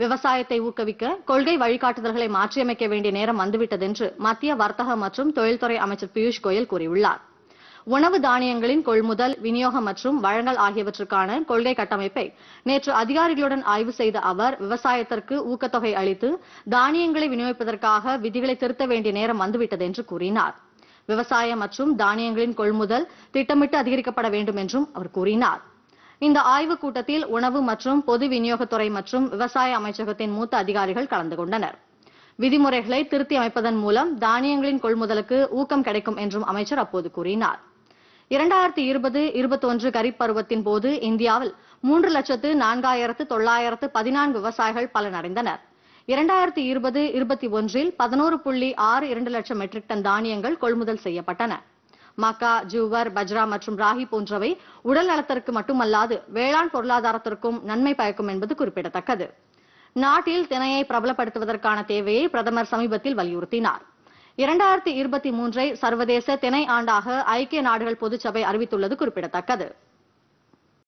விவசாயத்தை ஊக்குவிக்க கொள்கை வழிகாட்டுதல்களை மாற்றியமைக்க வேண்டிய நேரம் வந்துவிட்டது என்று மத்திய வர்த்தக மற்றும் தொழில்துறை அமைச்சர் பியூஷ் கோயல் கூறியுள்ளார் உணவு தானியங்களின் கொள்முதல் விநியோகம் மற்றும் வழங்கல் ஆகியவற்றுக்கான கொள்கை கட்டமைப்பை நேற்று அதிகாரிகளுடன் ஆய்வு செய்த அவர் விவசாயத்திற்கு ஊக்கத்தொகை அளித்து தானியங்களை விநியோகிப்பதற்காக விதிகளை திருத்த வேண்டிய நேரம் வந்துவிட்டது என்று கூறினார் விவசாயம் மற்றும் தானியங்களின் கொள்முதல் திட்டமிட்டு அதிகரிக்கப்பட வேண்டும் என்றும் அவர் கூறினார் இந்த ஆய்வுக் கூட்டத்தில் உணவு மற்றும் பொது விநியோகத்துறை மற்றும் விவசாய அமைச்சகத்தின் மூத்த அதிகாரிகள் கலந்து கொண்டனர் விதிமுறைகளை திருத்தி அமைப்பதன் மூலம் தானியங்களின் கொள்முதலுக்கு ஊக்கம் கிடைக்கும் என்றும் அமைச்சர் அப்போது கூறினார் இரண்டாயிரத்தி இருபது இருபத்தொன்று கரிப் பருவத்தின் போது இந்தியாவில் மூன்று லட்சத்து நான்காயிரத்து தொள்ளாயிரத்து பதினான்கு விவசாயிகள் பலனடைந்தனர் இரண்டாயிரத்தி இருபது இருபத்தி ஒன்றில் பதினோரு புள்ளி ஆறு இரண்டு லட்சம் மெட்ரிக் டன் தானியங்கள் கொள்முதல் செய்யப்பட்டன மக்கா ஜூவர் பஜ்ரா மற்றும் ராகி போன்றவை உடல் நலத்திற்கு மட்டுமல்லாது வேளாண் பொருளாதாரத்திற்கும் நன்மை பயக்கும் என்பது குறிப்பிடத்தக்கது நாட்டில் தினையை பிரபலப்படுத்துவதற்கான தேவையை பிரதமர் சமீபத்தில் வலியுறுத்தினார் இரண்டாயிரத்தி இருபத்தி மூன்றை சர்வதேச திணை ஆண்டாக ஐக்கிய நாடுகள் பொதுச்சபை அறிவித்துள்ளது குறிப்பிடத்தக்கது